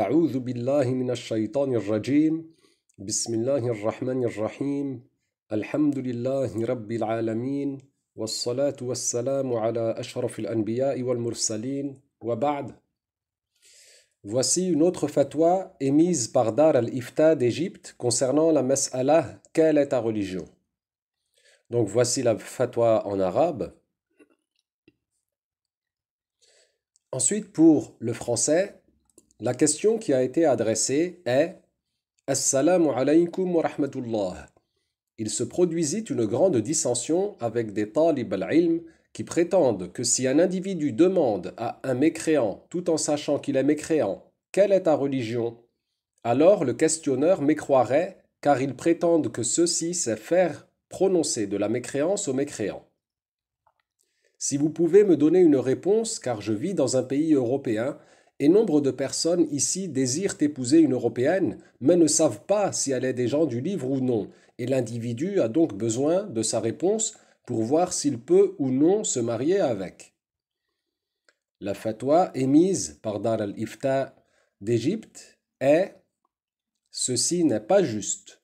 أعوذ بالله من الشيطان الرجيم بسم الله الرحمن الرحيم الحمد لله رب العالمين والصلاة والسلام على أشرف الأنبياء والمرسلين وبعد Voici une autre fatwa émise par Dar al-Ifta d'Égypte concernant la mas'ala « Quelle est ta religion ?» Donc voici la fatwa en arabe. Ensuite, pour le français, La question qui a été adressée est Assalamu wa Il se produisit une grande dissension avec des talib al-ilm qui prétendent que si un individu demande à un mécréant, tout en sachant qu'il est mécréant, quelle est ta religion Alors le questionneur mécroirait, car ils prétendent que ceci c'est faire prononcer de la mécréance au mécréant. Si vous pouvez me donner une réponse, car je vis dans un pays européen, et nombre de personnes ici désirent épouser une Européenne, mais ne savent pas si elle est des gens du livre ou non, et l'individu a donc besoin de sa réponse pour voir s'il peut ou non se marier avec. La fatwa émise par Dar al-Ifta d'Égypte est Ceci n'est pas juste.